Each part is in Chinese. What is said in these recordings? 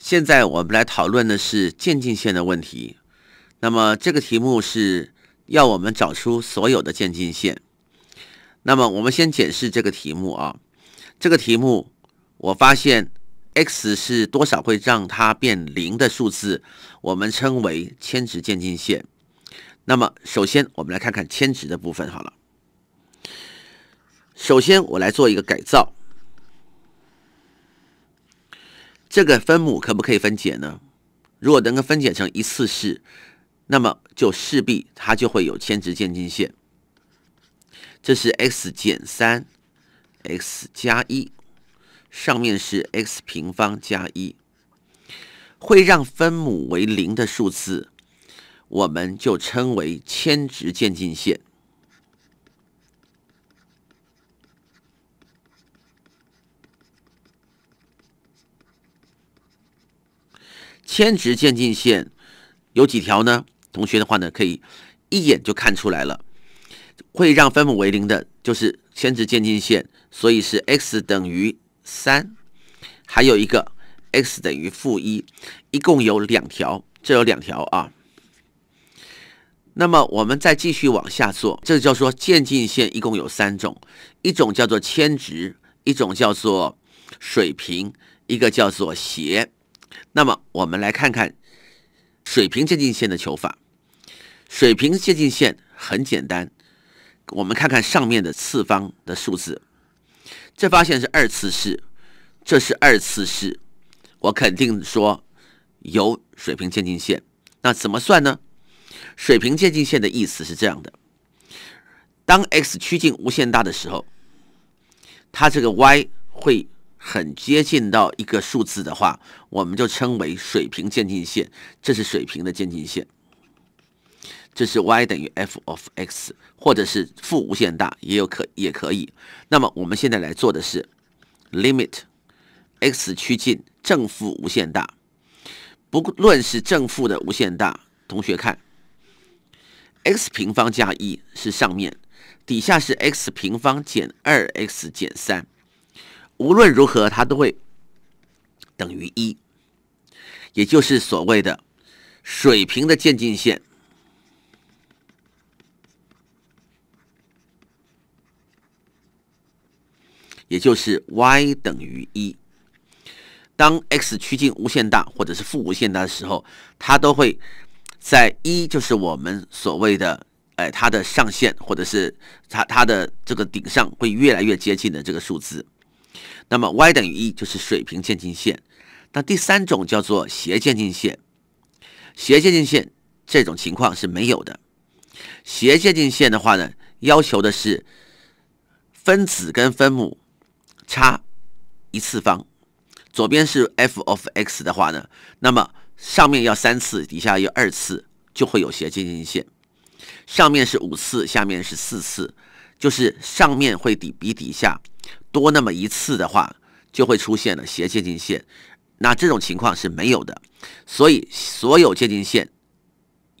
现在我们来讨论的是渐进线的问题。那么这个题目是要我们找出所有的渐进线。那么我们先解释这个题目啊。这个题目我发现 x 是多少会让它变零的数字，我们称为千值渐进线。那么首先我们来看看千值的部分好了。首先我来做一个改造。这个分母可不可以分解呢？如果能够分解成一次式，那么就势必它就会有千值渐近线。这是 x 减三，x 加一，上面是 x 平方加一，会让分母为零的数字，我们就称为千值渐近线。千直渐近线有几条呢？同学的话呢，可以一眼就看出来了。会让分母为零的，就是千直渐近线，所以是 x 等于三，还有一个 x 等于负一，一共有两条。这有两条啊。那么我们再继续往下做，这叫做渐近线，一共有三种：一种叫做千直，一种叫做水平，一个叫做斜。那么我们来看看水平渐近线的求法。水平渐近线很简单，我们看看上面的次方的数字，这发现是二次式，这是二次式，我肯定说有水平渐近线。那怎么算呢？水平渐近线的意思是这样的：当 x 趋近无限大的时候，它这个 y 会。很接近到一个数字的话，我们就称为水平渐近线。这是水平的渐近线，这是 y 等于 f of x，或者是负无限大也有可也可以。那么我们现在来做的是 limit x 趋近正负无限大，不论是正负的无限大，同学看 x 平方加一，是上面，底下是 x 平方减二 x 减三。无论如何，它都会等于一，也就是所谓的水平的渐进线，也就是 y 等于一。当 x 趋近无限大或者是负无限大的时候，它都会在一，就是我们所谓的，哎，它的上限或者是它它的这个顶上会越来越接近的这个数字。那么 y 等于一就是水平渐进线。那第三种叫做斜渐进线，斜渐进线这种情况是没有的。斜渐进线的话呢，要求的是分子跟分母差一次方。左边是 f of x 的话呢，那么上面要三次，底下要二次，就会有斜渐进线。上面是五次，下面是四次。就是上面会比比底下多那么一次的话，就会出现了斜渐进线。那这种情况是没有的。所以所有渐进线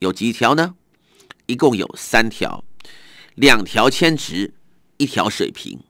有几条呢？一共有三条，两条铅直，一条水平。